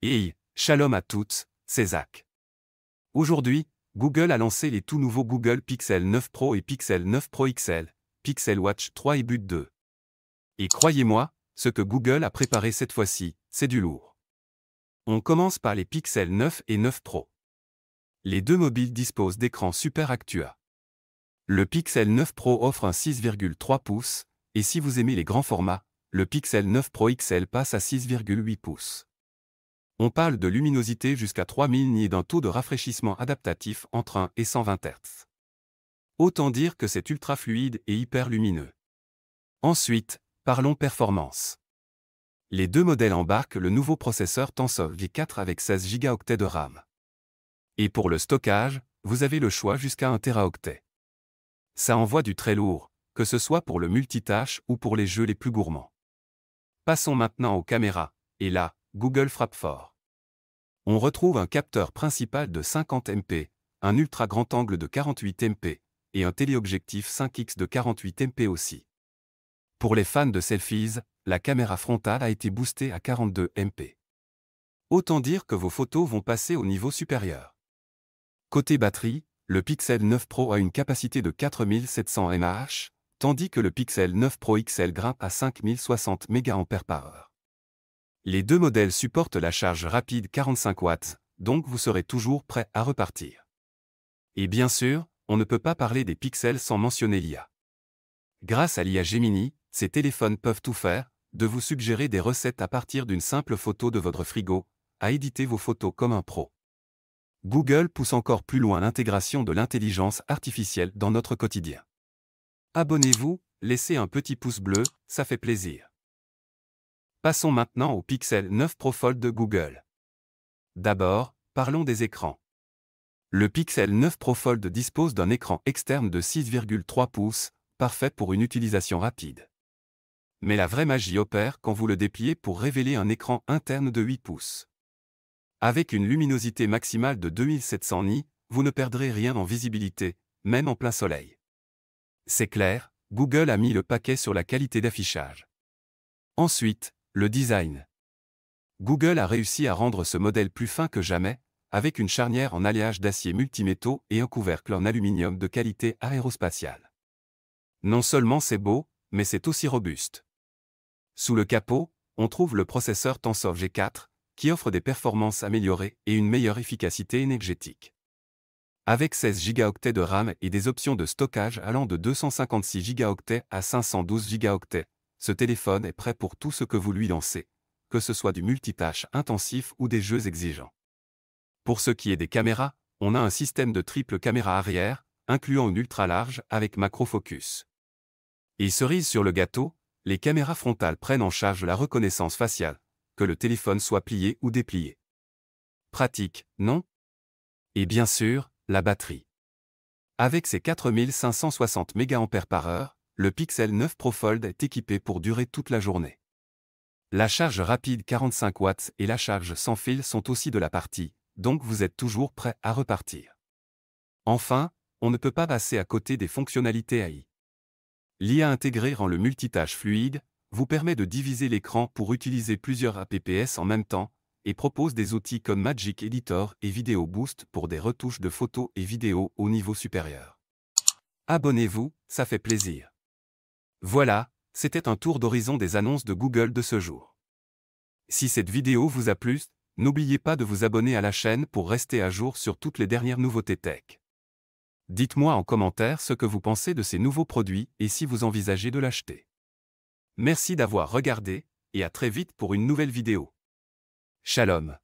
Hey, shalom à toutes, c'est Zach. Aujourd'hui, Google a lancé les tout nouveaux Google Pixel 9 Pro et Pixel 9 Pro XL, Pixel Watch 3 et But 2. Et croyez-moi, ce que Google a préparé cette fois-ci, c'est du lourd. On commence par les Pixel 9 et 9 Pro. Les deux mobiles disposent d'écrans Super Actua. Le Pixel 9 Pro offre un 6,3 pouces, et si vous aimez les grands formats, le Pixel 9 Pro XL passe à 6,8 pouces. On parle de luminosité jusqu'à 3000 ni d'un taux de rafraîchissement adaptatif entre 1 et 120 Hz. Autant dire que c'est ultra fluide et hyper lumineux. Ensuite, parlons performance. Les deux modèles embarquent le nouveau processeur Tensor V4 avec 16 Go de RAM. Et pour le stockage, vous avez le choix jusqu'à 1 Teraoctet. Ça envoie du très lourd, que ce soit pour le multitâche ou pour les jeux les plus gourmands. Passons maintenant aux caméras, et là, Google frappe fort. On retrouve un capteur principal de 50 MP, un ultra grand angle de 48 MP et un téléobjectif 5X de 48 MP aussi. Pour les fans de selfies, la caméra frontale a été boostée à 42 MP. Autant dire que vos photos vont passer au niveau supérieur. Côté batterie, le Pixel 9 Pro a une capacité de 4700 mAh, tandis que le Pixel 9 Pro XL grimpe à 5060 mAh. Les deux modèles supportent la charge rapide 45 watts, donc vous serez toujours prêt à repartir. Et bien sûr, on ne peut pas parler des pixels sans mentionner l'IA. Grâce à l'IA Gemini, ces téléphones peuvent tout faire, de vous suggérer des recettes à partir d'une simple photo de votre frigo, à éditer vos photos comme un pro. Google pousse encore plus loin l'intégration de l'intelligence artificielle dans notre quotidien. Abonnez-vous, laissez un petit pouce bleu, ça fait plaisir. Passons maintenant au Pixel 9 Pro Fold de Google. D'abord, parlons des écrans. Le Pixel 9 Pro Fold dispose d'un écran externe de 6,3 pouces, parfait pour une utilisation rapide. Mais la vraie magie opère quand vous le dépliez pour révéler un écran interne de 8 pouces. Avec une luminosité maximale de 2700 nits, vous ne perdrez rien en visibilité, même en plein soleil. C'est clair, Google a mis le paquet sur la qualité d'affichage. Ensuite, le design. Google a réussi à rendre ce modèle plus fin que jamais, avec une charnière en alliage d'acier multimétaux et un couvercle en aluminium de qualité aérospatiale. Non seulement c'est beau, mais c'est aussi robuste. Sous le capot, on trouve le processeur Tensor G4, qui offre des performances améliorées et une meilleure efficacité énergétique. Avec 16 Go de RAM et des options de stockage allant de 256 Go à 512 Go, ce téléphone est prêt pour tout ce que vous lui lancez, que ce soit du multitâche intensif ou des jeux exigeants. Pour ce qui est des caméras, on a un système de triple caméra arrière, incluant une ultra large avec macro-focus. Et cerise sur le gâteau, les caméras frontales prennent en charge la reconnaissance faciale, que le téléphone soit plié ou déplié. Pratique, non Et bien sûr, la batterie. Avec ses 4560 mAh, le Pixel 9 Pro Fold est équipé pour durer toute la journée. La charge rapide 45 watts et la charge sans fil sont aussi de la partie, donc vous êtes toujours prêt à repartir. Enfin, on ne peut pas passer à côté des fonctionnalités AI. L'IA intégrée rend le multitâche fluide, vous permet de diviser l'écran pour utiliser plusieurs apps en même temps, et propose des outils comme Magic Editor et Video Boost pour des retouches de photos et vidéos au niveau supérieur. Abonnez-vous, ça fait plaisir. Voilà, c'était un tour d'horizon des annonces de Google de ce jour. Si cette vidéo vous a plu, n'oubliez pas de vous abonner à la chaîne pour rester à jour sur toutes les dernières nouveautés tech. Dites-moi en commentaire ce que vous pensez de ces nouveaux produits et si vous envisagez de l'acheter. Merci d'avoir regardé, et à très vite pour une nouvelle vidéo. Shalom.